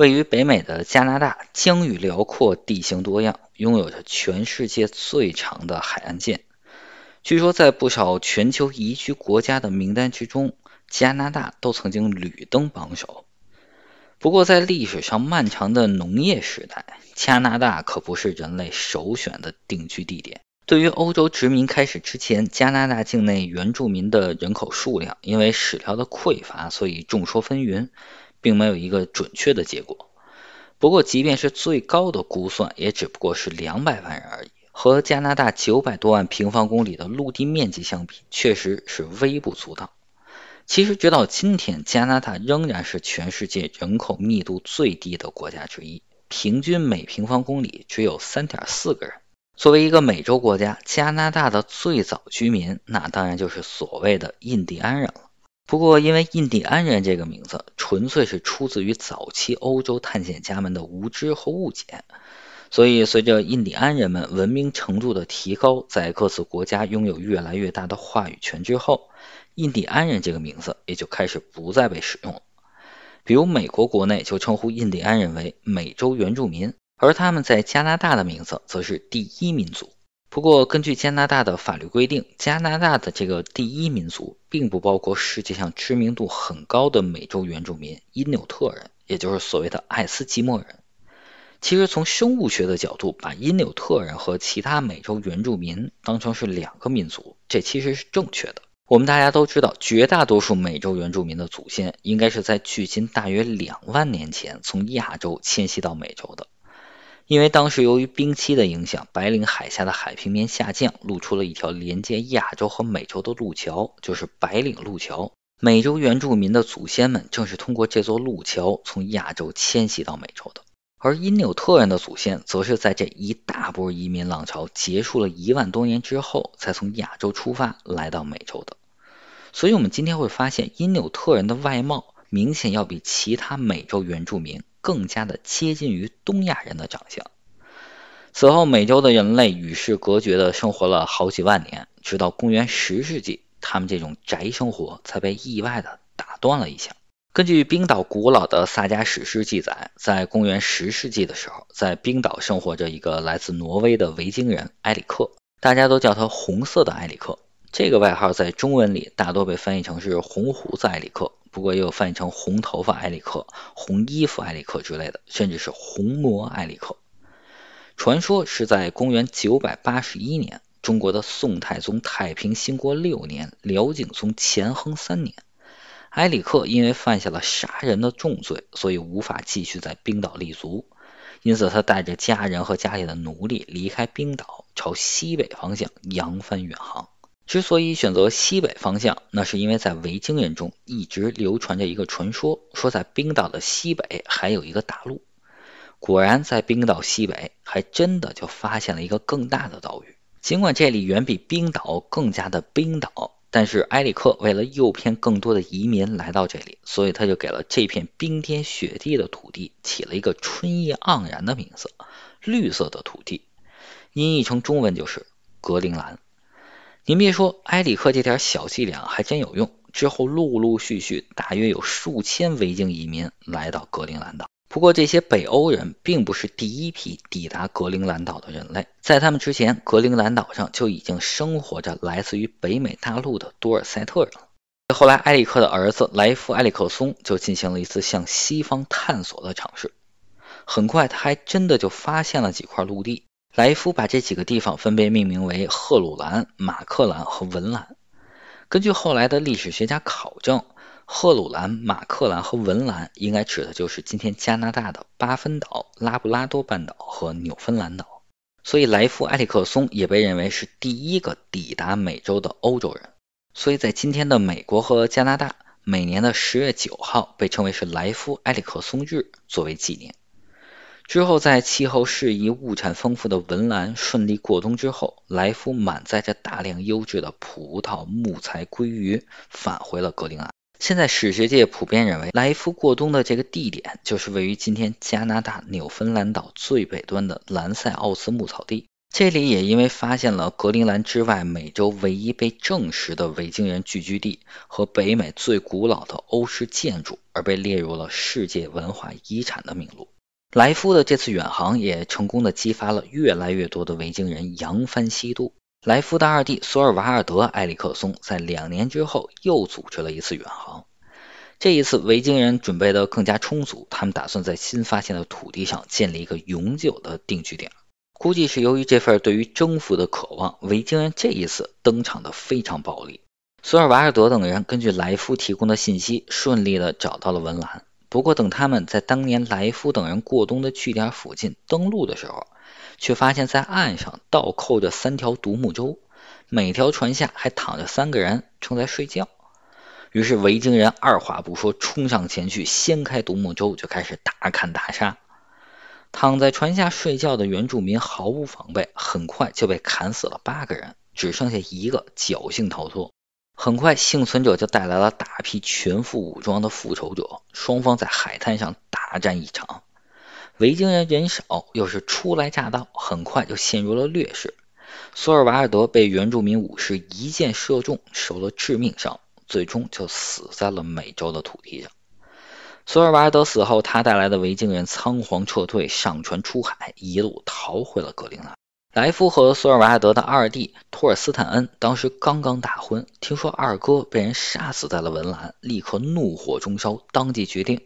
位于北美的加拿大疆域辽阔，地形多样，拥有着全世界最长的海岸线。据说，在不少全球宜居国家的名单之中，加拿大都曾经屡登榜首。不过，在历史上漫长的农业时代，加拿大可不是人类首选的定居地点。对于欧洲殖民开始之前，加拿大境内原住民的人口数量，因为史料的匮乏，所以众说纷纭。并没有一个准确的结果。不过，即便是最高的估算，也只不过是两百万人而已。和加拿大九百多万平方公里的陆地面积相比，确实是微不足道。其实，直到今天，加拿大仍然是全世界人口密度最低的国家之一，平均每平方公里只有三点四个人。作为一个美洲国家，加拿大的最早居民，那当然就是所谓的印第安人了。不过，因为“印第安人”这个名字纯粹是出自于早期欧洲探险家们的无知和误解，所以随着印第安人们文明程度的提高，在各自国家拥有越来越大的话语权之后，“印第安人”这个名字也就开始不再被使用了。比如，美国国内就称呼印第安人为“美洲原住民”，而他们在加拿大的名字则是“第一民族”。不过，根据加拿大的法律规定，加拿大的这个第一民族并不包括世界上知名度很高的美洲原住民因纽特人，也就是所谓的爱斯基摩人。其实，从生物学的角度，把因纽特人和其他美洲原住民当成是两个民族，这其实是正确的。我们大家都知道，绝大多数美洲原住民的祖先应该是在距今大约两万年前从亚洲迁徙到美洲的。因为当时由于冰期的影响，白令海峡的海平面下降，露出了一条连接亚洲和美洲的路桥，就是白令路桥。美洲原住民的祖先们正是通过这座路桥从亚洲迁徙到美洲的。而因纽特人的祖先则是在这一大波移民浪潮结束了一万多年之后，才从亚洲出发来到美洲的。所以，我们今天会发现因纽特人的外貌明显要比其他美洲原住民。更加的接近于东亚人的长相。此后，美洲的人类与世隔绝的生活了好几万年，直到公元十世纪，他们这种宅生活才被意外的打断了一下。根据冰岛古老的萨迦史诗记载，在公元十世纪的时候，在冰岛生活着一个来自挪威的维京人埃里克，大家都叫他“红色的埃里克”。这个外号在中文里大多被翻译成是“红胡子埃里克”。不过也有翻译成红头发埃里克、红衣服埃里克之类的，甚至是红魔埃里克。传说是在公元九百八十一年，中国的宋太宗太平兴国六年，辽景宗乾亨三年，埃里克因为犯下了杀人的重罪，所以无法继续在冰岛立足，因此他带着家人和家里的奴隶离开冰岛，朝西北方向扬帆远航。之所以选择西北方向，那是因为在维京人中一直流传着一个传说，说在冰岛的西北还有一个大陆。果然，在冰岛西北还真的就发现了一个更大的岛屿。尽管这里远比冰岛更加的冰岛，但是埃里克为了诱骗更多的移民来到这里，所以他就给了这片冰天雪地的土地起了一个春意盎然的名字——绿色的土地，音译成中文就是格陵兰。您别说，埃里克这点小伎俩还真有用。之后陆陆续续，大约有数千维京移民来到格陵兰岛。不过，这些北欧人并不是第一批抵达格陵兰岛的人类，在他们之前，格陵兰岛上就已经生活着来自于北美大陆的多尔塞特人了。后来，埃里克的儿子莱夫埃里克松就进行了一次向西方探索的尝试，很快他还真的就发现了几块陆地。莱夫把这几个地方分别命名为赫鲁兰、马克兰和文兰。根据后来的历史学家考证，赫鲁兰、马克兰和文兰应该指的就是今天加拿大的巴芬岛、拉布拉多半岛和纽芬兰岛。所以，莱夫埃里克松也被认为是第一个抵达美洲的欧洲人。所以在今天的美国和加拿大，每年的十月九号被称为是莱夫埃里克松日，作为纪念。之后，在气候适宜、物产丰富的文莱顺利过冬之后，莱夫满载着大量优质的葡萄、木材归于，返回了格陵兰。现在，史学界普遍认为，莱夫过冬的这个地点就是位于今天加拿大纽芬兰岛最北端的兰塞奥斯牧草地。这里也因为发现了格陵兰之外美洲唯一被证实的维京人聚居地和北美最古老的欧式建筑，而被列入了世界文化遗产的名录。莱夫的这次远航也成功的激发了越来越多的维京人扬帆西渡。莱夫的二弟索尔瓦尔德·埃里克松在两年之后又组织了一次远航。这一次维京人准备的更加充足，他们打算在新发现的土地上建立一个永久的定居点。估计是由于这份对于征服的渴望，维京人这一次登场的非常暴力。索尔瓦尔德等人根据莱夫提供的信息，顺利的找到了文兰。不过，等他们在当年来夫等人过冬的据点附近登陆的时候，却发现在岸上倒扣着三条独木舟，每条船下还躺着三个人正在睡觉。于是维京人二话不说，冲上前去掀开独木舟，就开始大砍大杀。躺在船下睡觉的原住民毫无防备，很快就被砍死了八个人，只剩下一个侥幸逃脱。很快，幸存者就带来了大批全副武装的复仇者，双方在海滩上大战一场。维京人人少，又是初来乍到，很快就陷入了劣势。索尔瓦尔德被原住民武士一箭射中，受了致命伤，最终就死在了美洲的土地上。索尔瓦尔德死后，他带来的维京人仓皇撤退，上船出海，一路逃回了格陵兰。莱夫和索尔瓦亚德的二弟托尔斯坦恩当时刚刚大婚，听说二哥被人杀死在了文兰，立刻怒火中烧，当即决定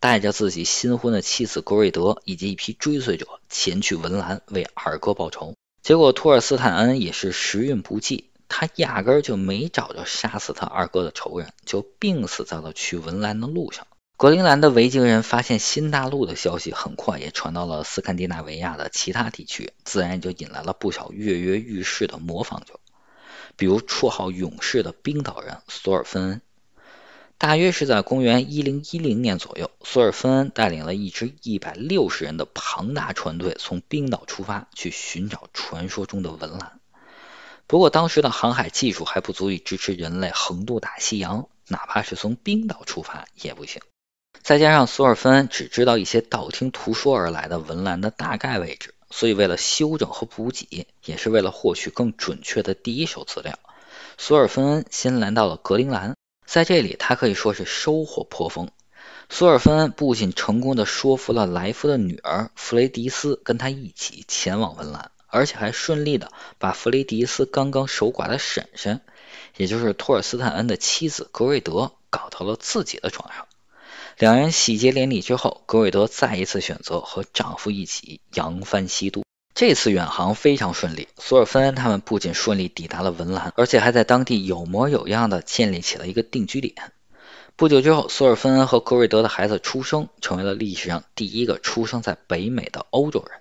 带着自己新婚的妻子格瑞德以及一批追随者前去文兰为二哥报仇。结果托尔斯坦恩也是时运不济，他压根儿就没找着杀死他二哥的仇人，就病死在了去文兰的路上。格陵兰的维京人发现新大陆的消息，很快也传到了斯堪的纳维亚的其他地区，自然就引来了不少跃跃欲试的模仿者，比如绰号“勇士”的冰岛人索尔芬恩。大约是在公元1010年左右，索尔芬恩带领了一支160人的庞大船队，从冰岛出发去寻找传说中的文兰。不过，当时的航海技术还不足以支持人类横渡大西洋，哪怕是从冰岛出发也不行。再加上索尔芬恩只知道一些道听途说而来的文兰的大概位置，所以为了修整和补给，也是为了获取更准确的第一手资料，索尔芬恩先来到了格陵兰，在这里他可以说是收获颇丰。索尔芬恩不仅成功的说服了莱夫的女儿弗雷迪斯跟他一起前往文兰，而且还顺利的把弗雷迪斯刚刚守寡的婶婶，也就是托尔斯泰恩的妻子格瑞德搞到了自己的床上。两人喜结连理之后，格瑞德再一次选择和丈夫一起扬帆西渡。这次远航非常顺利，索尔芬恩他们不仅顺利抵达了文兰，而且还在当地有模有样地建立起了一个定居点。不久之后，索尔芬恩和格瑞德的孩子出生，成为了历史上第一个出生在北美的欧洲人。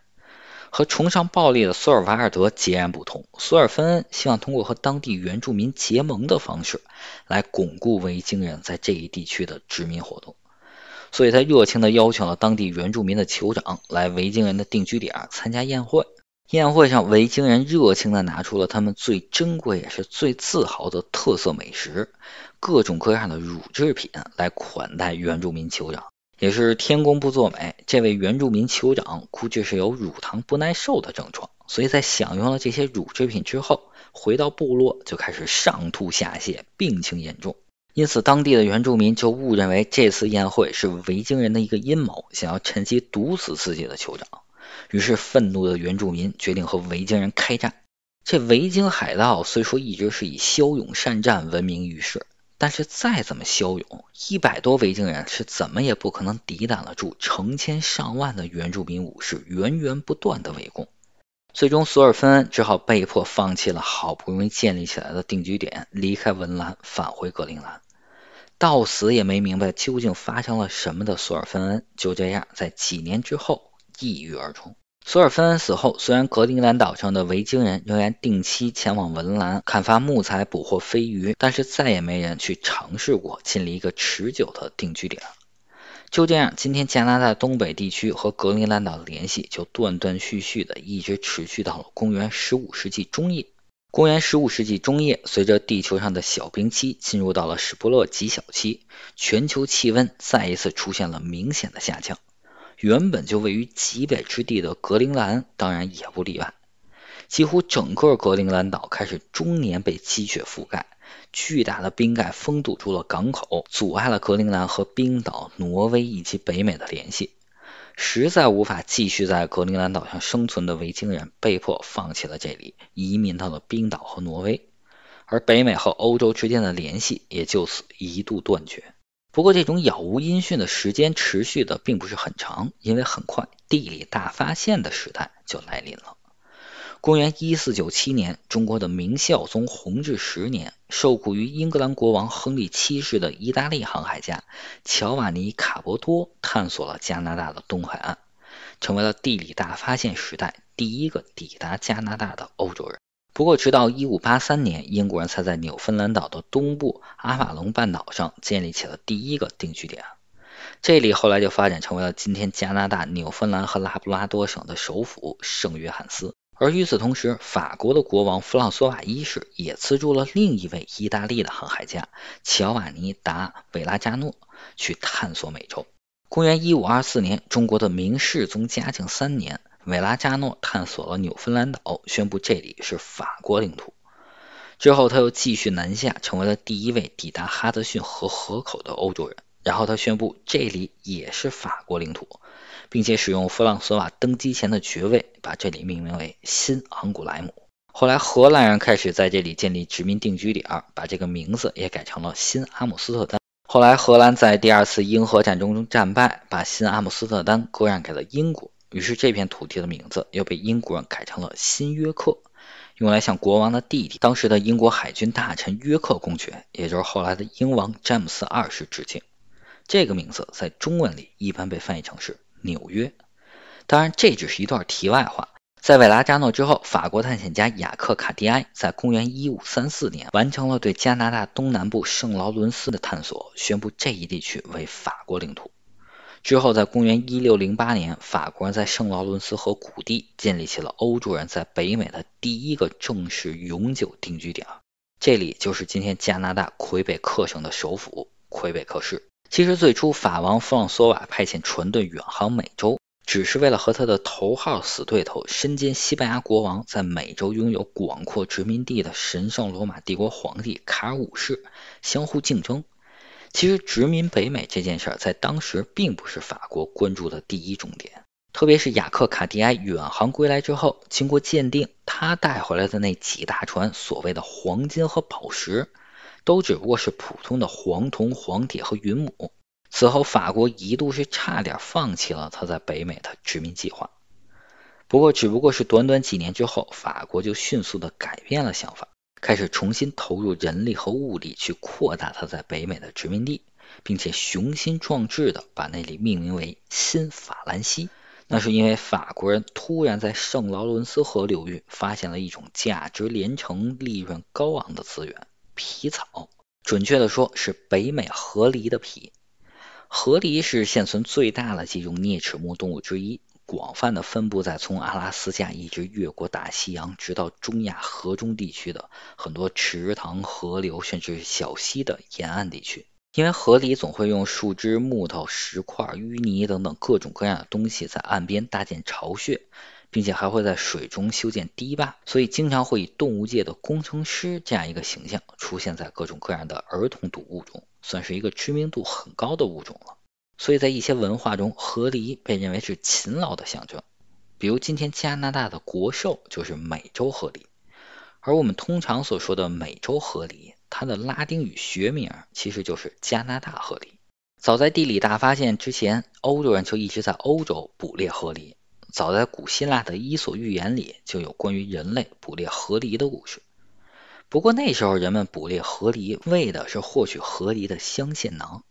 和崇尚暴力的索尔瓦尔德截然不同，索尔芬恩希望通过和当地原住民结盟的方式来巩固维京人在这一地区的殖民活动。所以他热情地邀请了当地原住民的酋长来维京人的定居点参加宴会。宴会上，维京人热情地拿出了他们最珍贵也是最自豪的特色美食——各种各样的乳制品，来款待原住民酋长。也是天公不作美，这位原住民酋长估计是有乳糖不耐受的症状，所以在享用了这些乳制品之后，回到部落就开始上吐下泻，病情严重。因此，当地的原住民就误认为这次宴会是维京人的一个阴谋，想要趁机毒死自己的酋长。于是，愤怒的原住民决定和维京人开战。这维京海盗虽说一直是以骁勇善战闻名于世，但是再怎么骁勇，一百多维京人是怎么也不可能抵挡得住成千上万的原住民武士源源不断的围攻。最终，索尔芬恩只好被迫放弃了好不容易建立起来的定居点，离开文兰，返回格陵兰。到死也没明白究竟发生了什么的索尔芬恩，就这样在几年之后抑郁而终。索尔芬恩死后，虽然格陵兰岛上的维京人仍然定期前往文兰砍伐木材、捕获飞鱼，但是再也没人去尝试过建立一个持久的定居点。就这样，今天加拿大东北地区和格陵兰岛的联系就断断续续的一直持续到了公元十五世纪中叶。公元十五世纪中叶，随着地球上的小冰期进入到了史波勒极小期，全球气温再一次出现了明显的下降。原本就位于极北之地的格陵兰当然也不例外，几乎整个格陵兰岛开始终年被积雪覆盖。巨大的冰盖封堵住了港口，阻碍了格陵兰和冰岛、挪威以及北美的联系，实在无法继续在格陵兰岛上生存的维京人被迫放弃了这里，移民到了冰岛和挪威，而北美和欧洲之间的联系也就此一度断绝。不过，这种杳无音讯的时间持续的并不是很长，因为很快地理大发现的时代就来临了。公元一四九七年，中国的明孝宗弘治十年，受雇于英格兰国王亨利七世的意大利航海家乔瓦尼·卡博多探索了加拿大的东海岸，成为了地理大发现时代第一个抵达加拿大的欧洲人。不过，直到一五八三年，英国人才在纽芬兰岛的东部阿瓦隆半岛上建立起了第一个定居点，这里后来就发展成为了今天加拿大纽芬兰和拉布拉多省的首府圣约翰斯。而与此同时，法国的国王弗朗索瓦一世也资助了另一位意大利的航海家乔瓦尼·达·维拉加诺去探索美洲。公元1524年，中国的明世宗嘉靖三年，维拉加诺探索了纽芬兰岛，宣布这里是法国领土。之后，他又继续南下，成为了第一位抵达哈德逊河河口的欧洲人。然后他宣布这里也是法国领土，并且使用弗朗索瓦登基前的爵位，把这里命名为新昂古莱姆。后来荷兰人开始在这里建立殖民定居点，把这个名字也改成了新阿姆斯特丹。后来荷兰在第二次英荷战争中战败，把新阿姆斯特丹割让给了英国，于是这片土地的名字又被英国人改成了新约克，用来向国王的弟弟、当时的英国海军大臣约克公爵，也就是后来的英王詹姆斯二世致敬。这个名字在中文里一般被翻译成是纽约。当然，这只是一段题外话。在维拉扎诺之后，法国探险家雅克·卡蒂埃在公元1534年完成了对加拿大东南部圣劳伦斯的探索，宣布这一地区为法国领土。之后，在公元1608年，法国人在圣劳伦斯河谷地建立起了欧洲人在北美的第一个正式永久定居点，这里就是今天加拿大魁北克省的首府魁北克市。其实最初，法王弗朗索瓦派遣船队远航美洲，只是为了和他的头号死对头、身兼西班牙国王、在美洲拥有广阔殖民地的神圣罗马帝国皇帝卡尔五世相互竞争。其实，殖民北美这件事儿，在当时并不是法国关注的第一重点。特别是雅克·卡迪埃远航归来之后，经过鉴定，他带回来的那几大船所谓的黄金和宝石。都只不过是普通的黄铜、黄铁和云母。此后，法国一度是差点放弃了他在北美的殖民计划。不过，只不过是短短几年之后，法国就迅速的改变了想法，开始重新投入人力和物力去扩大他在北美的殖民地，并且雄心壮志的把那里命名为新法兰西。那是因为法国人突然在圣劳伦斯河流域发现了一种价值连城、利润高昂的资源。皮草，准确的说是北美河狸的皮。河狸是现存最大的几种啮齿目动物之一，广泛的分布在从阿拉斯加一直越过大西洋，直到中亚河中地区的很多池塘、河流甚至小溪的沿岸地区。因为河狸总会用树枝、木头、石块、淤泥等等各种各样的东西，在岸边搭建巢穴。并且还会在水中修建堤坝，所以经常会以动物界的工程师这样一个形象出现在各种各样的儿童读物中，算是一个知名度很高的物种了。所以在一些文化中，河狸被认为是勤劳的象征，比如今天加拿大的国兽就是美洲河狸，而我们通常所说的美洲河狸，它的拉丁语学名其实就是加拿大河狸。早在地理大发现之前，欧洲人就一直在欧洲捕猎河狸。早在古希腊的《伊索寓言》里就有关于人类捕猎河狸的故事。不过那时候人们捕猎河狸为的是获取河狸的香腺囊。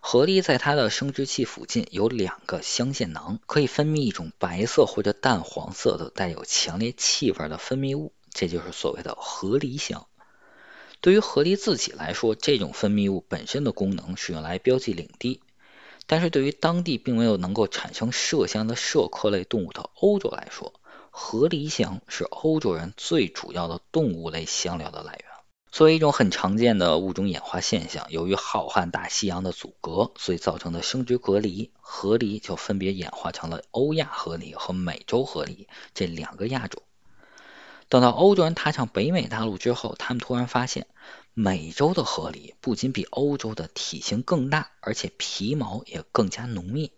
河狸在它的生殖器附近有两个香腺囊，可以分泌一种白色或者淡黄色的带有强烈气味的分泌物，这就是所谓的河狸香。对于河狸自己来说，这种分泌物本身的功能是用来标记领地。但是对于当地并没有能够产生麝香的麝科类动物的欧洲来说，河狸香是欧洲人最主要的动物类香料的来源。作为一种很常见的物种演化现象，由于浩瀚大西洋的阻隔，所以造成的生殖隔离，河狸就分别演化成了欧亚河狸和美洲河狸这两个亚种。等到欧洲人踏上北美大陆之后，他们突然发现。美洲的河狸不仅比欧洲的体型更大，而且皮毛也更加浓密。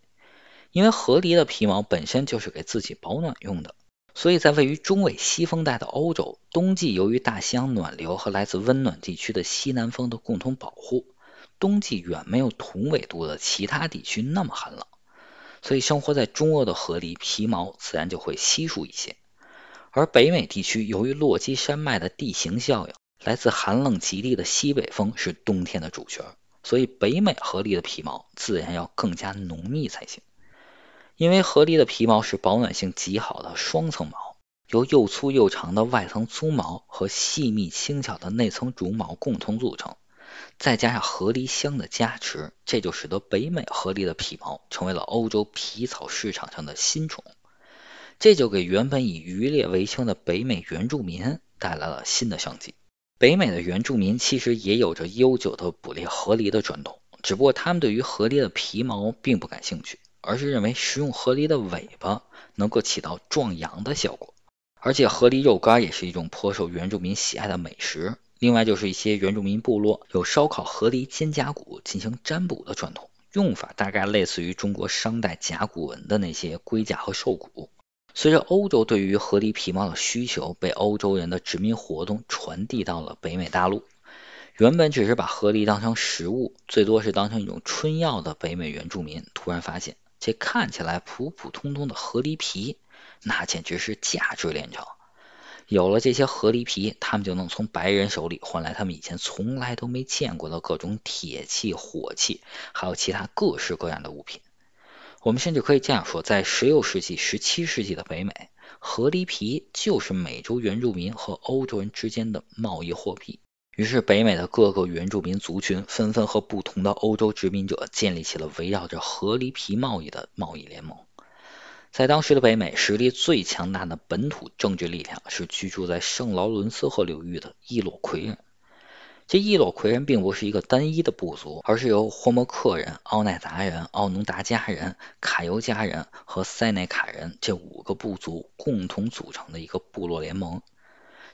因为河狸的皮毛本身就是给自己保暖用的，所以在位于中纬西风带的欧洲，冬季由于大西洋暖流和来自温暖地区的西南风的共同保护，冬季远没有同纬度的其他地区那么寒冷，所以生活在中欧的河狸皮毛自然就会稀疏一些。而北美地区由于落基山脉的地形效应，来自寒冷极地的西北风是冬天的主角，所以北美河狸的皮毛自然要更加浓密才行。因为河狸的皮毛是保暖性极好的双层毛，由又粗又长的外层粗毛和细密轻巧的内层绒毛共同组成，再加上河狸香的加持，这就使得北美河狸的皮毛成为了欧洲皮草市场上的新宠。这就给原本以渔猎为生的北美原住民带来了新的商机。北美的原住民其实也有着悠久的捕猎河狸的传统，只不过他们对于河狸的皮毛并不感兴趣，而是认为食用河狸的尾巴能够起到壮阳的效果。而且河狸肉干也是一种颇受原住民喜爱的美食。另外就是一些原住民部落有烧烤河狸肩胛骨进行占卜的传统，用法大概类似于中国商代甲骨文的那些龟甲和兽骨。随着欧洲对于河狸皮毛的需求被欧洲人的殖民活动传递到了北美大陆，原本只是把河狸当成食物，最多是当成一种春药的北美原住民，突然发现这看起来普普通通的河狸皮，那简直是价值连城。有了这些河狸皮，他们就能从白人手里换来他们以前从来都没见过的各种铁器、火器，还有其他各式各样的物品。我们甚至可以这样说，在十六世纪、十七世纪的北美，河狸皮就是美洲原住民和欧洲人之间的贸易货币。于是，北美的各个原住民族群纷纷和不同的欧洲殖民者建立起了围绕着河狸皮贸易的贸易联盟。在当时的北美，实力最强大的本土政治力量是居住在圣劳伦斯河流域的易洛魁人。这伊洛魁人并不是一个单一的部族，而是由霍莫克人、奥奈达人、奥农达加人、卡尤加人和塞内卡人这五个部族共同组成的一个部落联盟。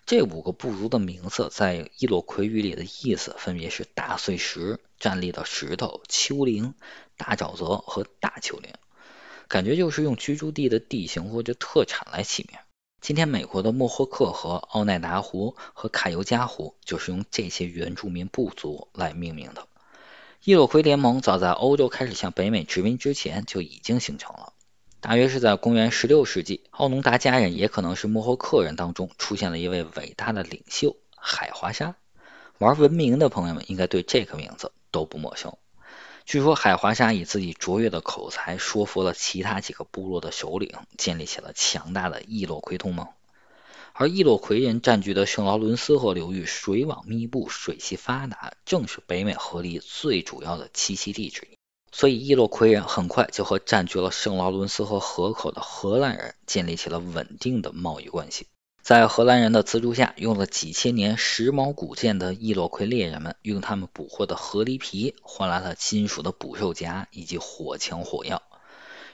这五个部族的名字在伊洛魁语里的意思分别是：大碎石、站立的石头、丘陵、大沼泽和大丘陵。感觉就是用居住地的地形或者特产来起名。今天，美国的莫霍克河、奥奈达湖和卡尤加湖就是用这些原住民部族来命名的。伊洛魁联盟早在欧洲开始向北美殖民之前就已经形成了，大约是在公元16世纪。奥农达家人也可能是莫霍克人当中出现了一位伟大的领袖海华沙。玩文明的朋友们应该对这个名字都不陌生。据说海华沙以自己卓越的口才说服了其他几个部落的首领，建立起了强大的易洛魁同盟。而易洛魁人占据的圣劳伦斯河流域水网密布、水系发达，正是北美河狸最主要的栖息地之一。所以易洛魁人很快就和占据了圣劳伦斯河河口的荷兰人建立起了稳定的贸易关系。在荷兰人的资助下，用了几千年时髦古剑的易洛魁猎人们，用他们捕获的河狸皮换来了金属的捕兽夹以及火枪火药。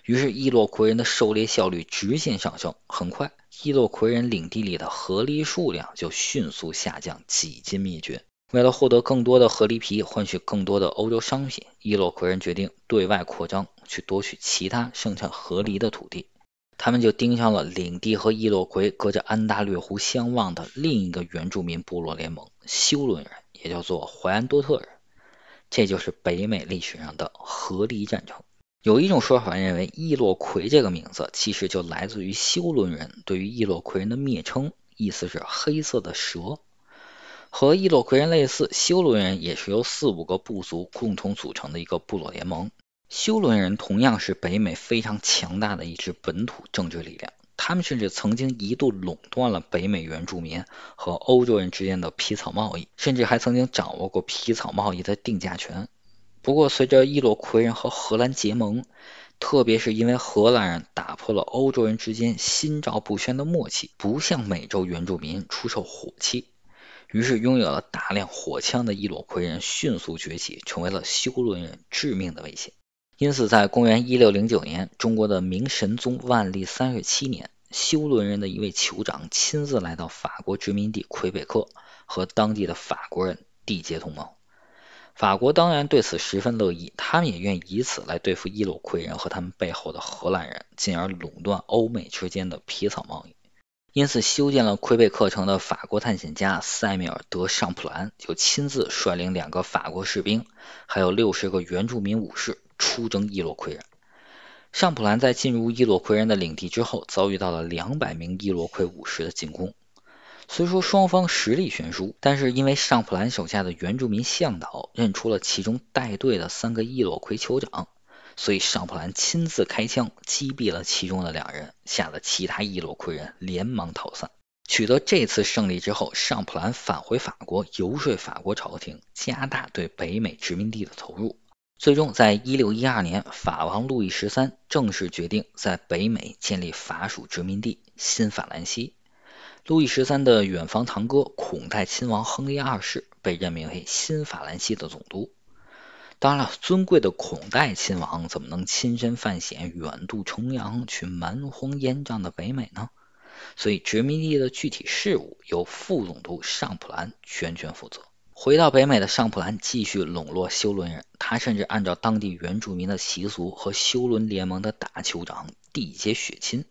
于是，易洛魁人的狩猎效率直线上升。很快，易洛魁人领地里的河狸数量就迅速下降几近灭绝。为了获得更多的河狸皮，换取更多的欧洲商品，易洛魁人决定对外扩张，去夺取其他生产河狸的土地。他们就盯上了领地和伊洛魁隔着安大略湖相望的另一个原住民部落联盟——休伦人，也叫做怀安多特人。这就是北美历史上的“河狸战争”。有一种说法认为，伊洛魁这个名字其实就来自于休伦人对于伊洛魁人的蔑称，意思是“黑色的蛇”。和伊洛魁人类似，休伦人也是由四五个部族共同组成的一个部落联盟。修伦人同样是北美非常强大的一支本土政治力量，他们甚至曾经一度垄断了北美原住民和欧洲人之间的皮草贸易，甚至还曾经掌握过皮草贸易的定价权。不过，随着伊洛魁人和荷兰结盟，特别是因为荷兰人打破了欧洲人之间心照不宣的默契，不向美洲原住民出售火器，于是拥有了大量火枪的伊洛魁人迅速崛起，成为了修伦人致命的威胁。因此，在公元一六零九年，中国的明神宗万历三十七年，休伦人的一位酋长亲自来到法国殖民地魁北克，和当地的法国人缔结同盟。法国当然对此十分乐意，他们也愿以此来对付伊鲁魁人和他们背后的荷兰人，进而垄断欧美之间的皮草贸易。因此，修建了魁北克城的法国探险家塞米尔·德尚普兰就亲自率领两个法国士兵，还有六十个原住民武士。出征伊洛魁人。尚普兰在进入伊洛魁人的领地之后，遭遇到了两百名伊洛魁武士的进攻。虽说双方实力悬殊，但是因为尚普兰手下的原住民向导认出了其中带队的三个伊洛魁酋长，所以尚普兰亲自开枪击毙了其中的两人，吓得其他伊洛魁人连忙逃散。取得这次胜利之后，尚普兰返回法国，游说法国朝廷加大对北美殖民地的投入。最终，在一六一二年，法王路易十三正式决定在北美建立法属殖民地新法兰西。路易十三的远房堂哥孔代亲王亨利二世被任命为新法兰西的总督。当然了，尊贵的孔代亲王怎么能亲身犯险、远渡重洋去蛮荒烟瘴的北美呢？所以，殖民地的具体事务由副总督尚普兰全权负责。回到北美的尚普兰继续笼络修伦人，他甚至按照当地原住民的习俗和修伦联盟的大酋长缔结血亲。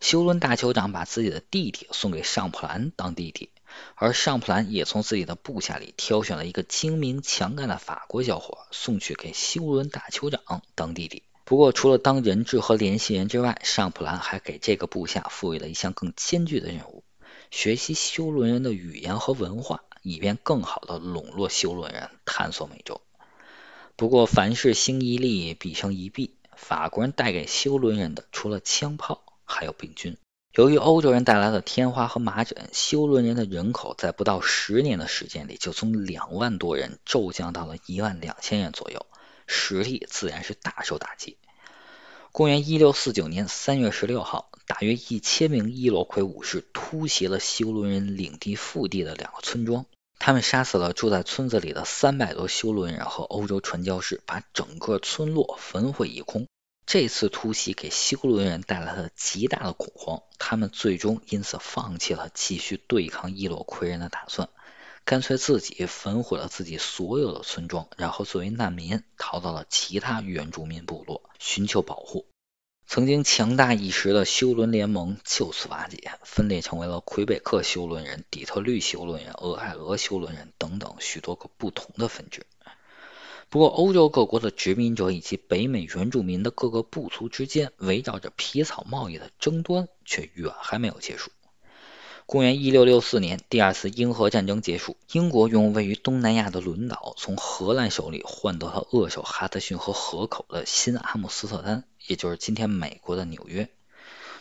修伦大酋长把自己的弟弟送给尚普兰当弟弟，而尚普兰也从自己的部下里挑选了一个精明强干的法国小伙送去给修伦大酋长当弟弟。不过，除了当人质和联系人之外，尚普兰还给这个部下赋予了一项更艰巨的任务：学习修伦人的语言和文化。以便更好的笼络修罗人，探索美洲。不过，凡事兴一利必成一弊，法国人带给修罗人的除了枪炮，还有病菌。由于欧洲人带来的天花和麻疹，修罗人的人口在不到十年的时间里，就从两万多人骤降到了一万两千人左右，实力自然是大受打击。公元一六四九年三月十六号，大约一千名伊洛魁武士突袭了修伦人领地腹地的两个村庄，他们杀死了住在村子里的三百多修罗人和欧洲传教士，把整个村落焚毁一空。这次突袭给修伦人带来了极大的恐慌，他们最终因此放弃了继续对抗伊洛魁人的打算。干脆自己焚毁了自己所有的村庄，然后作为难民逃到了其他原住民部落，寻求保护。曾经强大一时的修伦联盟就此瓦解，分裂成为了魁北克修伦人、底特律修伦人、俄亥俄修伦人等等许多个不同的分支。不过，欧洲各国的殖民者以及北美原住民的各个部族之间围绕着皮草贸易的争端却远还没有结束。公元一六六四年，第二次英荷战争结束，英国用位于东南亚的轮岛从荷兰手里换到了扼守哈德逊河河口的新阿姆斯特丹，也就是今天美国的纽约。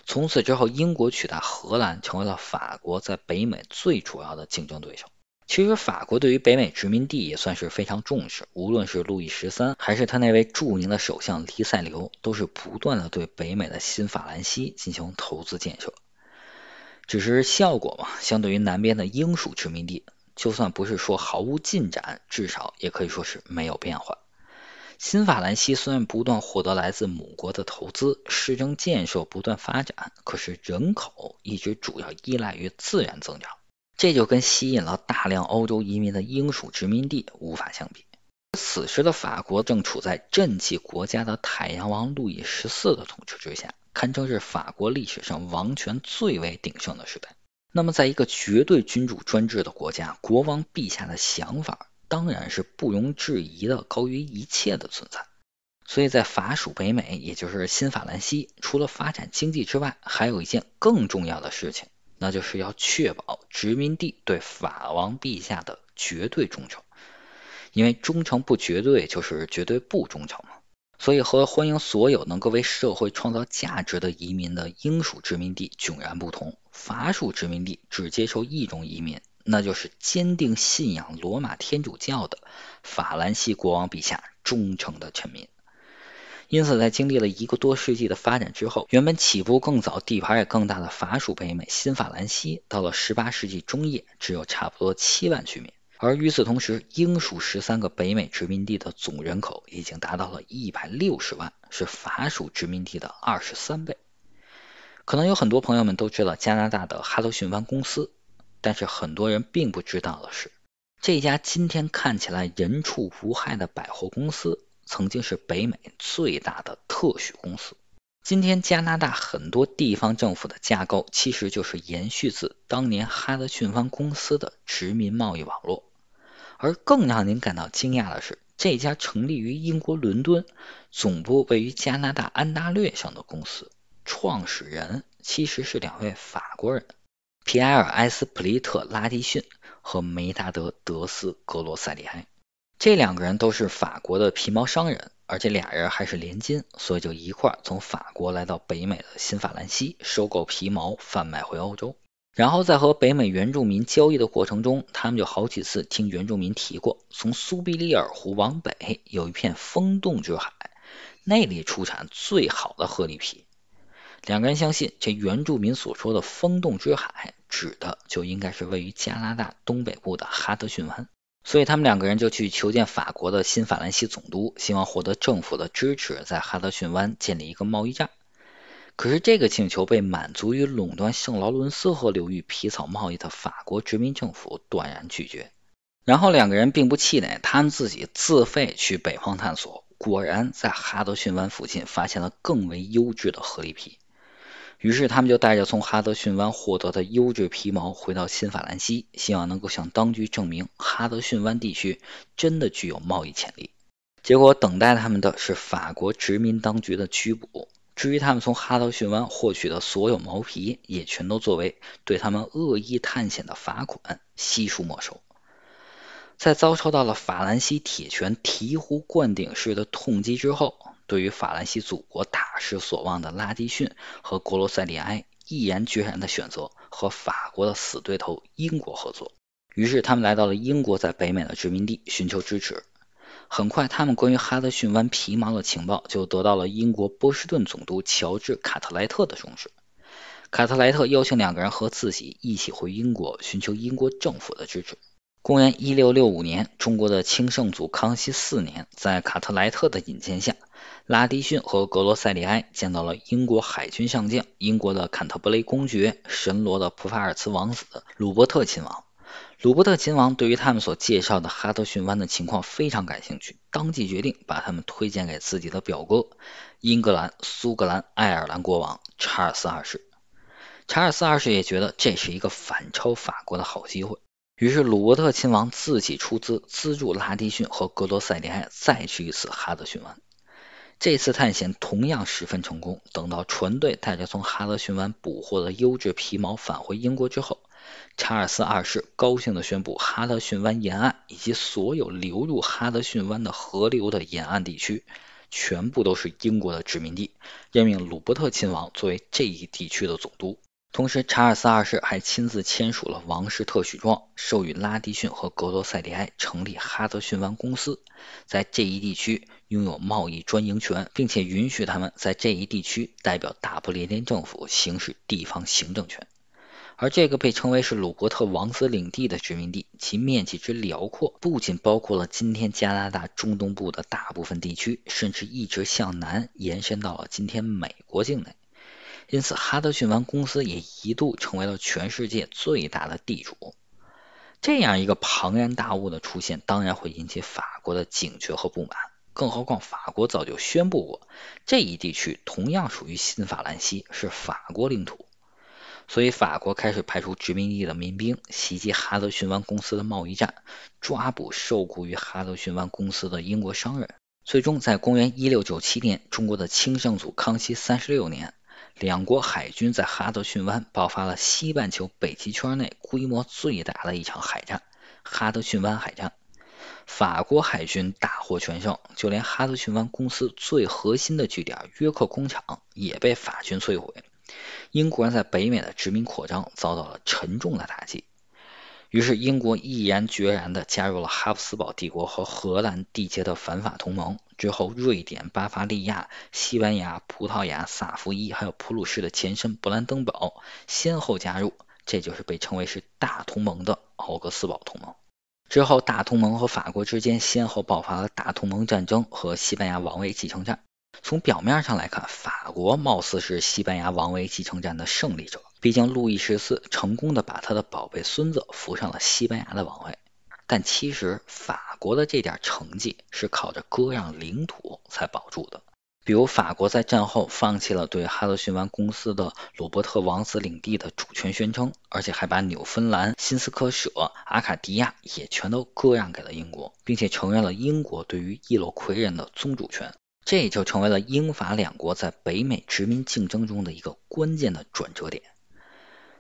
从此之后，英国取代荷兰成为了法国在北美最主要的竞争对手。其实，法国对于北美殖民地也算是非常重视，无论是路易十三还是他那位著名的首相黎塞留，都是不断的对北美的新法兰西进行投资建设。只是效果嘛，相对于南边的英属殖民地，就算不是说毫无进展，至少也可以说是没有变化。新法兰西虽然不断获得来自母国的投资，市政建设不断发展，可是人口一直主要依赖于自然增长，这就跟吸引了大量欧洲移民的英属殖民地无法相比。此时的法国正处在政绩国家的太阳王路易十四的统治之下。堪称是法国历史上王权最为鼎盛的时代。那么，在一个绝对君主专制的国家，国王陛下的想法当然是不容置疑的，高于一切的存在。所以在法属北美，也就是新法兰西，除了发展经济之外，还有一件更重要的事情，那就是要确保殖民地对法王陛下的绝对忠诚。因为忠诚不绝对，就是绝对不忠诚嘛。所以，和欢迎所有能够为社会创造价值的移民的英属殖民地迥然不同，法属殖民地只接受一种移民，那就是坚定信仰罗马天主教的法兰西国王陛下忠诚的臣民。因此，在经历了一个多世纪的发展之后，原本起步更早、地盘也更大的法属北美新法兰西，到了18世纪中叶，只有差不多7万居民。而与此同时，英属十三个北美殖民地的总人口已经达到了一百六十万，是法属殖民地的二十三倍。可能有很多朋友们都知道加拿大的哈德逊湾公司，但是很多人并不知道的是，这家今天看起来人畜无害的百货公司，曾经是北美最大的特许公司。今天加拿大很多地方政府的架构，其实就是延续自当年哈德逊湾公司的殖民贸易网络。而更让您感到惊讶的是，这家成立于英国伦敦、总部位于加拿大安大略省的公司，创始人其实是两位法国人——皮埃尔·埃斯普利特·拉迪逊和梅达德·德斯格罗塞利埃。这两个人都是法国的皮毛商人，而且俩人还是联金，所以就一块从法国来到北美的新法兰西，收购皮毛，贩卖回欧洲。然后在和北美原住民交易的过程中，他们就好几次听原住民提过，从苏必利尔湖往北有一片风洞之海，那里出产最好的鹤立皮。两个人相信，这原住民所说的风洞之海，指的就应该是位于加拿大东北部的哈德逊湾。所以他们两个人就去求见法国的新法兰西总督，希望获得政府的支持，在哈德逊湾建立一个贸易站。可是这个请求被满足于垄断圣劳伦斯河流域皮草贸易的法国殖民政府断然拒绝。然后两个人并不气馁，他们自己自费去北方探索，果然在哈德逊湾附近发现了更为优质的河狸皮。于是他们就带着从哈德逊湾获得的优质皮毛回到新法兰西，希望能够向当局证明哈德逊湾地区真的具有贸易潜力。结果等待他们的是法国殖民当局的拘捕。至于他们从哈德逊湾获取的所有毛皮，也全都作为对他们恶意探险的罚款，悉数没收。在遭受到了法兰西铁拳醍醐灌顶式的痛击之后，对于法兰西祖国大失所望的拉迪逊和格罗塞利埃，毅然决然地选择和法国的死对头英国合作。于是，他们来到了英国在北美的殖民地，寻求支持。很快，他们关于哈德逊湾皮毛的情报就得到了英国波士顿总督乔治·卡特莱特的重视。卡特莱特邀请两个人和自己一起回英国，寻求英国政府的支持。公元1665年，中国的清圣祖康熙四年，在卡特莱特的引荐下，拉迪逊和格罗塞里埃见到了英国海军上将、英国的坎特伯雷公爵、神罗的普法尔茨王子鲁伯特亲王。鲁伯特亲王对于他们所介绍的哈德逊湾的情况非常感兴趣，当即决定把他们推荐给自己的表哥——英格兰、苏格兰、爱尔兰国王查尔斯二世。查尔斯二世也觉得这是一个反超法国的好机会，于是鲁伯特亲王自己出资资助拉迪逊和格罗塞连埃再去一次哈德逊湾。这次探险同样十分成功。等到船队带着从哈德逊湾捕获的优质皮毛返回英国之后，查尔斯二世高兴地宣布，哈德逊湾沿岸以及所有流入哈德逊湾的河流的沿岸地区，全部都是英国的殖民地，任命鲁伯特亲王作为这一地区的总督。同时，查尔斯二世还亲自签署了王室特许状，授予拉迪逊和格罗赛迪埃成立哈德逊湾公司，在这一地区拥有贸易专营权，并且允许他们在这一地区代表大不列颠政府行使地方行政权。而这个被称为是鲁伯特王子领地的殖民地，其面积之辽阔，不仅包括了今天加拿大中东部的大部分地区，甚至一直向南延伸到了今天美国境内。因此，哈德逊王公司也一度成为了全世界最大的地主。这样一个庞然大物的出现，当然会引起法国的警觉和不满。更何况，法国早就宣布过，这一地区同样属于新法兰西，是法国领土。所以，法国开始派出殖民地的民兵袭击哈德逊湾公司的贸易站，抓捕受雇于哈德逊湾公司的英国商人。最终，在公元1697年，中国的清圣祖康熙三十六年，两国海军在哈德逊湾爆发了西半球北极圈内规模最大的一场海战——哈德逊湾海战。法国海军大获全胜，就连哈德逊湾公司最核心的据点约克工厂也被法军摧毁。英国人在北美的殖民扩张遭到了沉重的打击，于是英国毅然决然的加入了哈布斯堡帝国和荷兰缔结的反法同盟。之后，瑞典、巴伐利亚、西班牙、葡萄牙、萨伏伊，还有普鲁士的前身勃兰登堡先后加入，这就是被称为是大同盟的奥格斯堡同盟。之后，大同盟和法国之间先后爆发了大同盟战争和西班牙王位继承战。从表面上来看，法国貌似是西班牙王位继承战的胜利者，毕竟路易十四成功的把他的宝贝孙子扶上了西班牙的王位。但其实法国的这点成绩是靠着割让领土才保住的，比如法国在战后放弃了对哈德逊湾公司的罗伯特王子领地的主权宣称，而且还把纽芬兰、新斯科舍、阿卡迪亚也全都割让给了英国，并且承认了英国对于易洛魁人的宗主权。这就成为了英法两国在北美殖民竞争中的一个关键的转折点。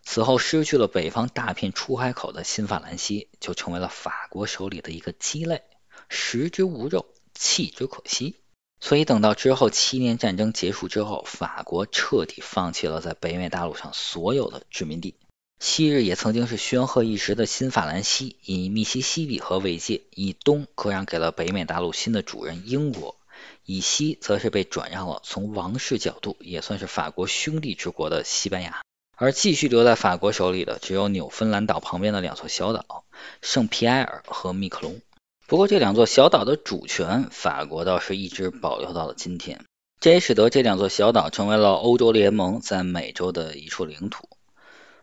此后失去了北方大片出海口的新法兰西，就成为了法国手里的一个鸡肋，食之无肉，弃之可惜。所以等到之后七年战争结束之后，法国彻底放弃了在北美大陆上所有的殖民地。昔日也曾经是煊赫一时的新法兰西，以密西西比河为界，以东割让给了北美大陆新的主人英国。以西则是被转让了，从王室角度也算是法国兄弟之国的西班牙，而继续留在法国手里的只有纽芬兰岛旁边的两座小岛——圣皮埃尔和密克隆。不过这两座小岛的主权法国倒是一直保留到了今天，这也使得这两座小岛成为了欧洲联盟在美洲的一处领土。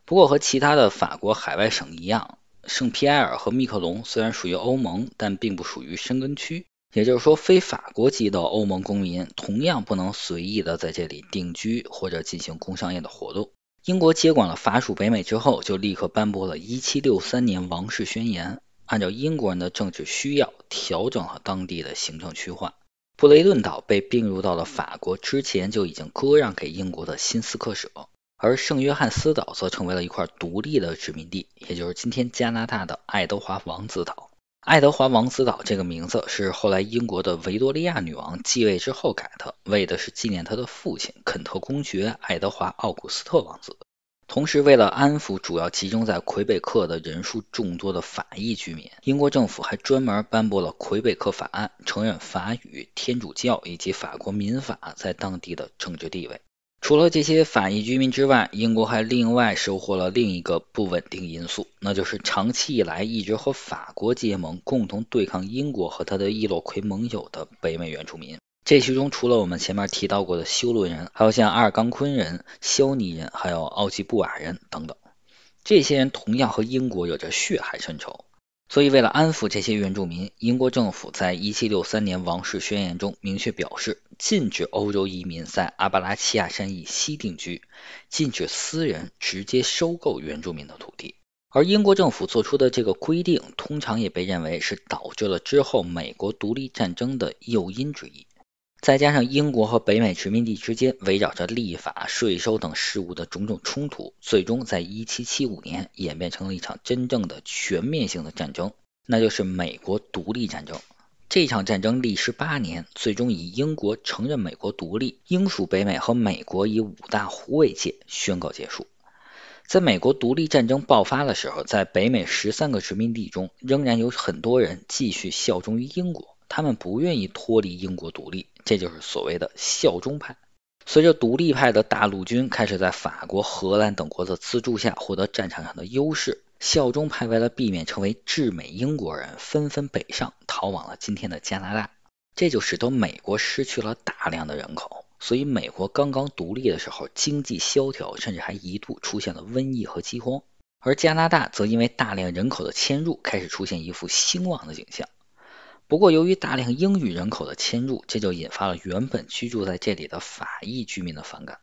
不过和其他的法国海外省一样，圣皮埃尔和密克隆虽然属于欧盟，但并不属于申根区。也就是说，非法国籍的欧盟公民同样不能随意的在这里定居或者进行工商业的活动。英国接管了法属北美之后，就立刻颁布了1763年王室宣言，按照英国人的政治需要调整了当地的行政区划。布雷顿岛被并入到了法国之前就已经割让给英国的新斯科舍，而圣约翰斯岛则成为了一块独立的殖民地，也就是今天加拿大的爱德华王子岛。爱德华王子岛这个名字是后来英国的维多利亚女王继位之后改的，为的是纪念她的父亲肯特公爵爱德华·奥古斯特王子。同时，为了安抚主要集中在魁北克的人数众多的法裔居民，英国政府还专门颁布了《魁北克法案》，承认法语、天主教以及法国民法在当地的政治地位。除了这些法裔居民之外，英国还另外收获了另一个不稳定因素，那就是长期以来一直和法国结盟、共同对抗英国和他的伊洛魁盟友的北美原住民。这其中除了我们前面提到过的修罗人，还有像阿尔冈昆人、肖尼人，还有奥吉布瓦人等等。这些人同样和英国有着血海深仇。所以，为了安抚这些原住民，英国政府在1763年《王室宣言》中明确表示，禁止欧洲移民在阿巴拉契亚山以西定居，禁止私人直接收购原住民的土地。而英国政府做出的这个规定，通常也被认为是导致了之后美国独立战争的诱因之一。再加上英国和北美殖民地之间围绕着立法、税收等事务的种种冲突，最终在1775年演变成了一场真正的全面性的战争，那就是美国独立战争。这场战争历时八年，最终以英国承认美国独立、英属北美和美国以五大护卫界宣告结束。在美国独立战争爆发的时候，在北美十三个殖民地中，仍然有很多人继续效忠于英国，他们不愿意脱离英国独立。这就是所谓的效忠派。随着独立派的大陆军开始在法国、荷兰等国的资助下获得战场上的优势，效忠派为了避免成为“至美英国人”，纷纷北上逃往了今天的加拿大。这就使得美国失去了大量的人口，所以美国刚刚独立的时候经济萧条，甚至还一度出现了瘟疫和饥荒。而加拿大则因为大量人口的迁入，开始出现一副兴旺的景象。不过，由于大量英语人口的迁入，这就引发了原本居住在这里的法裔居民的反感。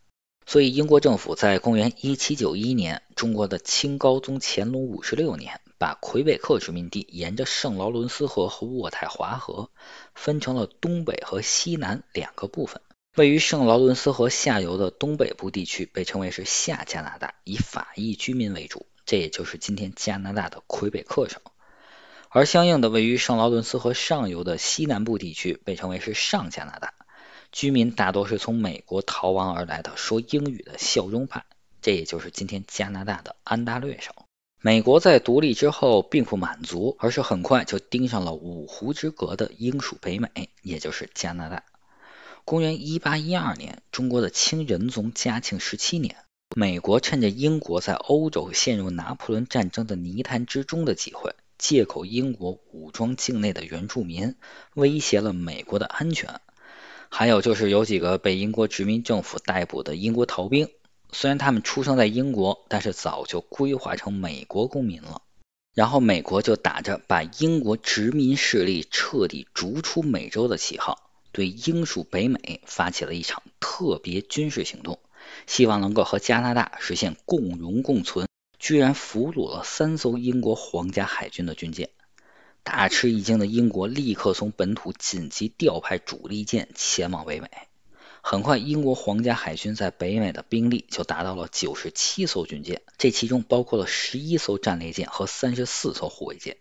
所以，英国政府在公元1791年，中国的清高宗乾隆五十六年，把魁北克殖民地沿着圣劳伦斯河和渥太华河分成了东北和西南两个部分。位于圣劳伦斯河下游的东北部地区被称为是下加拿大，以法裔居民为主，这也就是今天加拿大的魁北克省。而相应的，位于圣劳伦斯河上游的西南部地区被称为是上加拿大，居民大多是从美国逃亡而来的说英语的效忠派，这也就是今天加拿大的安大略省。美国在独立之后并不满足，而是很快就盯上了五湖之隔的英属北美，也就是加拿大。公元一八一二年，中国的清仁宗嘉庆十七年，美国趁着英国在欧洲陷入拿破仑战争的泥潭之中的机会。借口英国武装境内的原住民威胁了美国的安全，还有就是有几个被英国殖民政府逮捕的英国逃兵，虽然他们出生在英国，但是早就规划成美国公民了。然后美国就打着把英国殖民势力彻底逐出美洲的旗号，对英属北美发起了一场特别军事行动，希望能够和加拿大实现共荣共存。居然俘虏了三艘英国皇家海军的军舰，大吃一惊的英国立刻从本土紧急调派主力舰前往北美。很快，英国皇家海军在北美的兵力就达到了九十七艘军舰，这其中包括了十一艘战列舰和三十四艘护卫舰。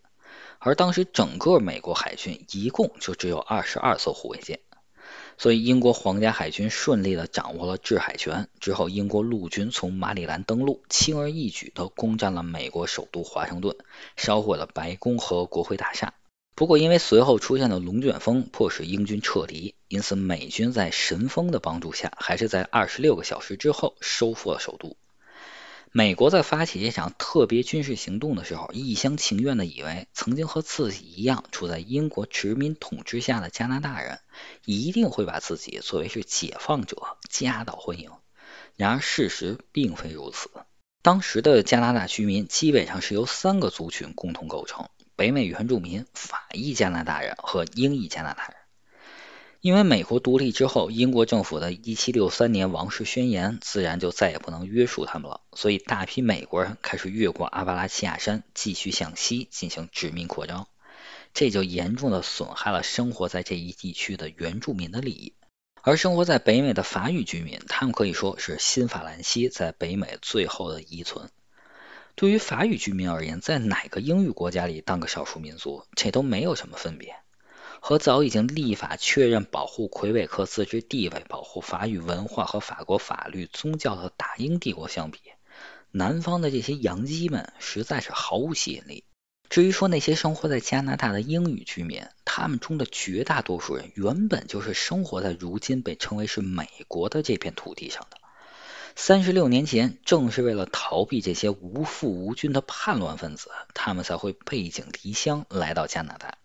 而当时整个美国海军一共就只有二十二艘护卫舰。所以，英国皇家海军顺利地掌握了制海权之后，英国陆军从马里兰登陆，轻而易举地攻占了美国首都华盛顿，烧毁了白宫和国会大厦。不过，因为随后出现的龙卷风迫使英军撤离，因此美军在神风的帮助下，还是在二十六个小时之后收复了首都。美国在发起这场特别军事行动的时候，一厢情愿的以为，曾经和自己一样处在英国殖民统治下的加拿大人，一定会把自己作为是解放者，夹道欢迎。然而事实并非如此。当时的加拿大居民基本上是由三个族群共同构成：北美原住民、法裔加拿大人和英裔加拿大人。因为美国独立之后，英国政府的一七六三年王室宣言自然就再也不能约束他们了，所以大批美国人开始越过阿巴拉契亚山，继续向西进行殖民扩张，这就严重的损害了生活在这一地区的原住民的利益。而生活在北美的法语居民，他们可以说是新法兰西在北美最后的遗存。对于法语居民而言，在哪个英语国家里当个少数民族，这都没有什么分别。和早已经立法确认保护魁北克自治地位、保护法语文化和法国法律、宗教的大英帝国相比，南方的这些洋基们实在是毫无吸引力。至于说那些生活在加拿大的英语居民，他们中的绝大多数人原本就是生活在如今被称为是美国的这片土地上的。三十六年前，正是为了逃避这些无父无君的叛乱分子，他们才会背井离乡来到加拿大。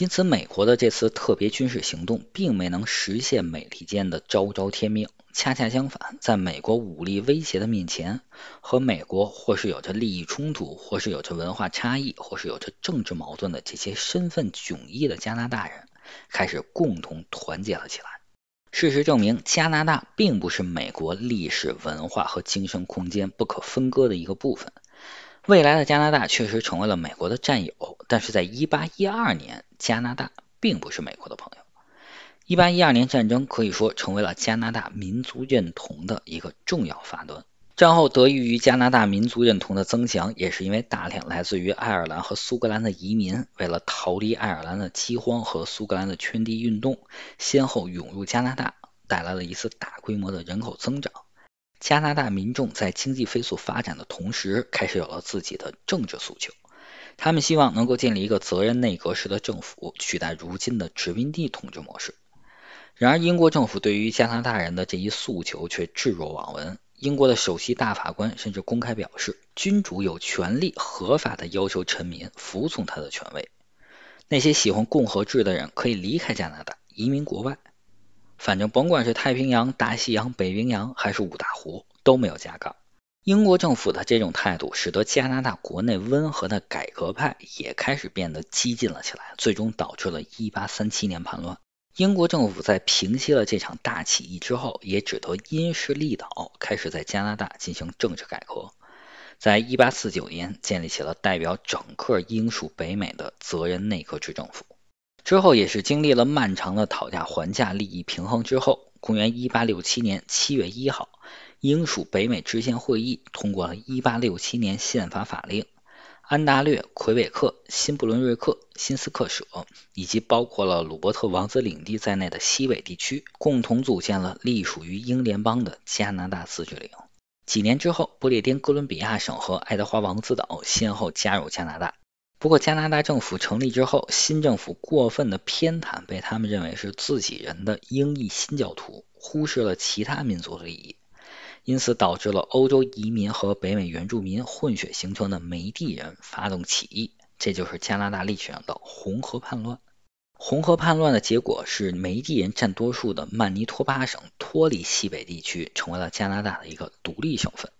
因此，美国的这次特别军事行动并没能实现美利坚的昭昭天命。恰恰相反，在美国武力威胁的面前，和美国或是有着利益冲突，或是有着文化差异，或是有着政治矛盾的这些身份迥异的加拿大人，开始共同团结了起来。事实证明，加拿大并不是美国历史文化和精神空间不可分割的一个部分。未来的加拿大确实成为了美国的战友，但是在一八一二年，加拿大并不是美国的朋友。一八一二年战争可以说成为了加拿大民族认同的一个重要发端。战后，得益于加拿大民族认同的增强，也是因为大量来自于爱尔兰和苏格兰的移民，为了逃离爱尔兰的饥荒和苏格兰的圈地运动，先后涌入加拿大，带来了一次大规模的人口增长。加拿大民众在经济飞速发展的同时，开始有了自己的政治诉求。他们希望能够建立一个责任内阁式的政府，取代如今的殖民地统治模式。然而，英国政府对于加拿大人的这一诉求却置若罔闻。英国的首席大法官甚至公开表示，君主有权利合法地要求臣民服从他的权威。那些喜欢共和制的人可以离开加拿大，移民国外。反正甭管是太平洋、大西洋、北冰洋，还是五大湖，都没有加杠。英国政府的这种态度，使得加拿大国内温和的改革派也开始变得激进了起来，最终导致了1837年叛乱。英国政府在平息了这场大起义之后，也只得因势利导，开始在加拿大进行政治改革。在1849年，建立起了代表整个英属北美的责任内阁制政府。之后也是经历了漫长的讨价还价、利益平衡之后，公元1867年7月1号，英属北美知县会议通过了1867年宪法法令，安大略、魁北克、新布伦瑞克、新斯克舍以及包括了鲁伯特王子领地在内的西北地区共同组建了隶属于英联邦的加拿大自治领。几年之后，不列颠哥伦比亚省和爱德华王子岛先后加入加拿大。不过，加拿大政府成立之后，新政府过分的偏袒被他们认为是自己人的英裔新教徒，忽视了其他民族的利益，因此导致了欧洲移民和北美原住民混血形成的梅地人发动起义，这就是加拿大历史上的红河叛乱。红河叛乱的结果是梅地人占多数的曼尼托巴省脱离西北地区，成为了加拿大的一个独立省份。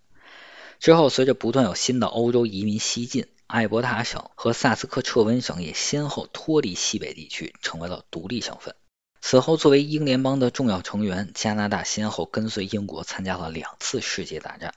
之后，随着不断有新的欧洲移民西进。艾伯塔省和萨斯科彻温省也先后脱离西北地区，成为了独立省份。此后，作为英联邦的重要成员，加拿大先后跟随英国参加了两次世界大战。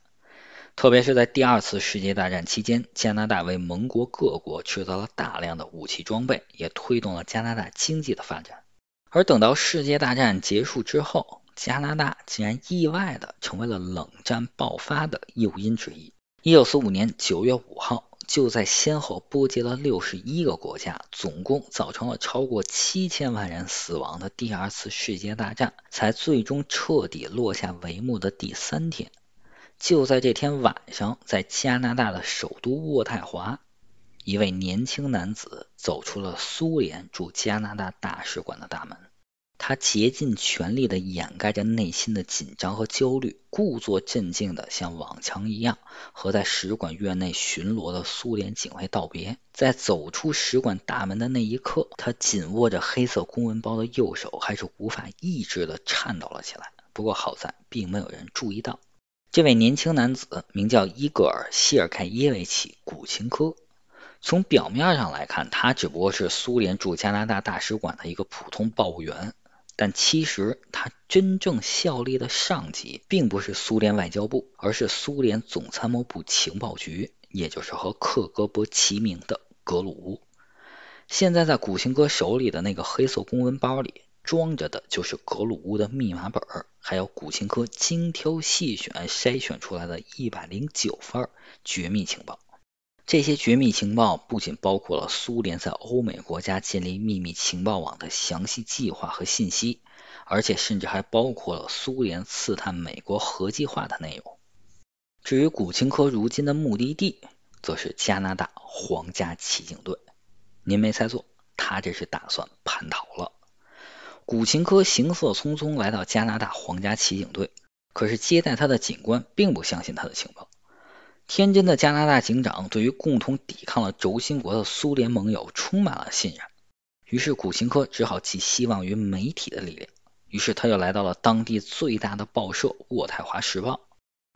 特别是在第二次世界大战期间，加拿大为盟国各国制造了大量的武器装备，也推动了加拿大经济的发展。而等到世界大战结束之后，加拿大竟然意外的成为了冷战爆发的诱因之一。一九四五年九月五号。就在先后波及了六十一个国家，总共造成了超过七千万人死亡的第二次世界大战，才最终彻底落下帷幕的第三天，就在这天晚上，在加拿大的首都渥太华，一位年轻男子走出了苏联驻加拿大大使馆的大门。他竭尽全力的掩盖着内心的紧张和焦虑，故作镇静的像往常一样和在使馆院内巡逻的苏联警卫道别。在走出使馆大门的那一刻，他紧握着黑色公文包的右手还是无法抑制的颤抖了起来。不过好在并没有人注意到，这位年轻男子名叫伊戈尔·希尔凯耶维奇·古琴科。从表面上来看，他只不过是苏联驻加拿大大使馆的一个普通报务员。但其实他真正效力的上级并不是苏联外交部，而是苏联总参谋部情报局，也就是和克格勃齐名的格鲁乌。现在在古琴哥手里的那个黑色公文包里，装着的就是格鲁乌的密码本，还有古琴哥精挑细选筛选出来的一百零九份绝密情报。这些绝密情报不仅包括了苏联在欧美国家建立秘密情报网的详细计划和信息，而且甚至还包括了苏联刺探美国核计划的内容。至于古琴科如今的目的地，则是加拿大皇家骑警队。您没猜错，他这是打算叛逃了。古琴科行色匆匆来到加拿大皇家骑警队，可是接待他的警官并不相信他的情报。天真的加拿大警长对于共同抵抗了轴心国的苏联盟友充满了信任，于是古琴科只好寄希望于媒体的力量。于是他又来到了当地最大的报社《渥太华时报》。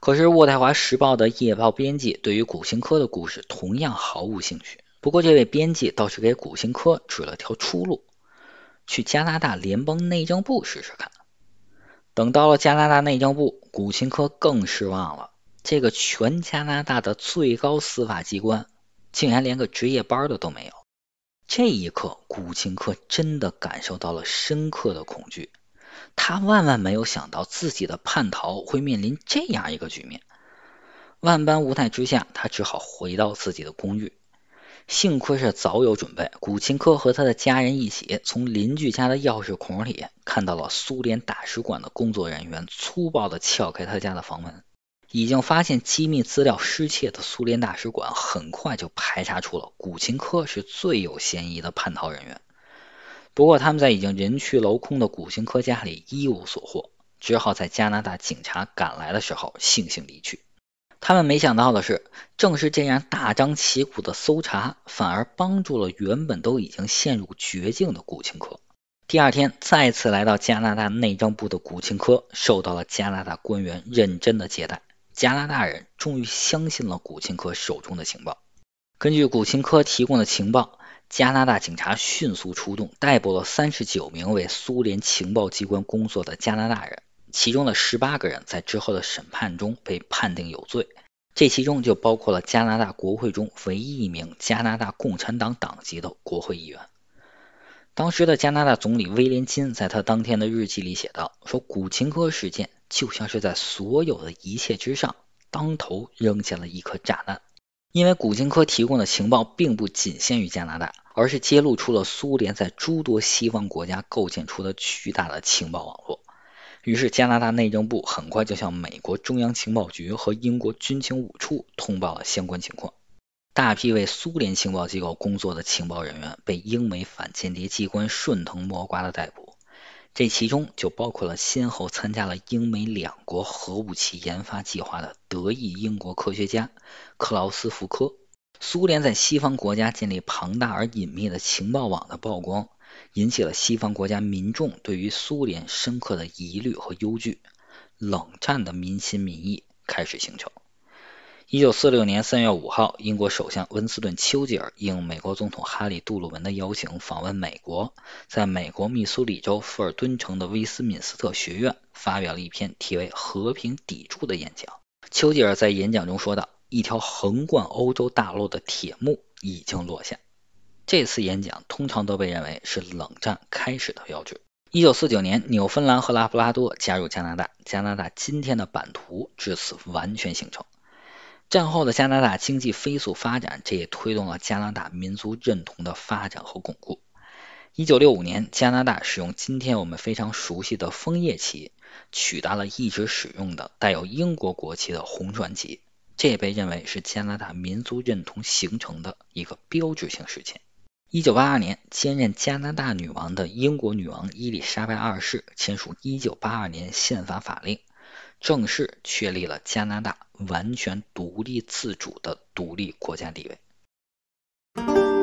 可是《渥太华时报》的夜报编辑对于古琴科的故事同样毫无兴趣。不过这位编辑倒是给古琴科指了条出路，去加拿大联邦内政部试试看。等到了加拿大内政部，古琴科更失望了。这个全加拿大的最高司法机关竟然连个值夜班的都没有。这一刻，古琴科真的感受到了深刻的恐惧。他万万没有想到自己的叛逃会面临这样一个局面。万般无奈之下，他只好回到自己的公寓。幸亏是早有准备，古琴科和他的家人一起从邻居家的钥匙孔里看到了苏联大使馆的工作人员粗暴的撬开他家的房门。已经发现机密资料失窃的苏联大使馆很快就排查出了古琴科是最有嫌疑的叛逃人员。不过他们在已经人去楼空的古琴科家里一无所获，只好在加拿大警察赶来的时候悻悻离去。他们没想到的是，正是这样大张旗鼓的搜查，反而帮助了原本都已经陷入绝境的古琴科。第二天再次来到加拿大内政部的古琴科，受到了加拿大官员认真的接待。加拿大人终于相信了古琴科手中的情报。根据古琴科提供的情报，加拿大警察迅速出动，逮捕了三十九名为苏联情报机关工作的加拿大人，其中的十八个人在之后的审判中被判定有罪。这其中就包括了加拿大国会中唯一一名加拿大共产党党籍的国会议员。当时的加拿大总理威廉金在他当天的日记里写道：“说古琴科事件。”就像是在所有的一切之上，当头扔下了一颗炸弹。因为古金科提供的情报并不仅限于加拿大，而是揭露出了苏联在诸多西方国家构建出的巨大的情报网络。于是，加拿大内政部很快就向美国中央情报局和英国军情五处通报了相关情况。大批为苏联情报机构工作的情报人员被英美反间谍机关顺藤摸瓜的逮捕。这其中就包括了先后参加了英美两国核武器研发计划的德意英国科学家克劳斯·福科。苏联在西方国家建立庞大而隐秘的情报网的曝光，引起了西方国家民众对于苏联深刻的疑虑和忧惧，冷战的民心民意开始形成。一九四六年三月五号，英国首相温斯顿·丘吉尔应美国总统哈利·杜鲁门的邀请访问美国，在美国密苏里州富尔顿城的威斯敏斯特学院发表了一篇题为《和平抵触》的演讲。丘吉尔在演讲中说道：“一条横贯欧洲大陆的铁幕已经落下。”这次演讲通常都被认为是冷战开始的标志。一九四九年，纽芬兰和拉布拉多加入加拿大，加拿大今天的版图至此完全形成。战后的加拿大经济飞速发展，这也推动了加拿大民族认同的发展和巩固。1965年，加拿大使用今天我们非常熟悉的枫叶旗，取代了一直使用的带有英国国旗的红砖旗，这也被认为是加拿大民族认同形成的一个标志性事件。1982年，兼任加拿大女王的英国女王伊丽莎白二世签署《1982年宪法法令》。正式确立了加拿大完全独立自主的独立国家地位。